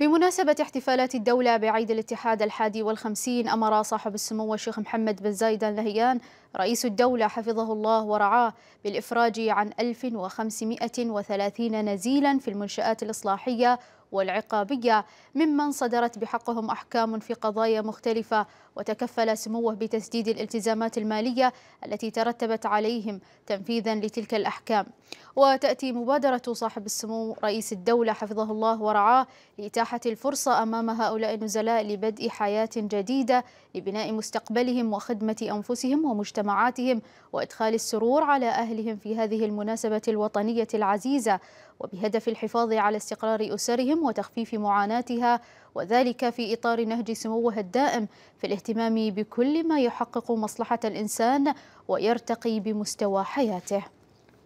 بمناسبة احتفالات الدولة بعيد الاتحاد الحادي والخمسين أمر صاحب السمو الشيخ محمد بن زايد اللهيان رئيس الدولة حفظه الله ورعاه بالإفراج عن 1530 نزيلا في المنشآت الإصلاحية والعقابية ممن صدرت بحقهم أحكام في قضايا مختلفة وتكفل سموه بتسديد الالتزامات المالية التي ترتبت عليهم تنفيذا لتلك الأحكام وتأتي مبادرة صاحب السمو رئيس الدولة حفظه الله ورعاه لإتاحة الفرصة أمام هؤلاء النزلاء لبدء حياة جديدة لبناء مستقبلهم وخدمة أنفسهم ومجتمعاتهم وإدخال السرور على أهلهم في هذه المناسبة الوطنية العزيزة وبهدف الحفاظ على استقرار أسرهم الأيتام وتخفيف معاناتها وذلك في إطار نهج سموه الدائم في الاهتمام بكل ما يحقق مصلحة الإنسان ويرتقي بمستوى حياته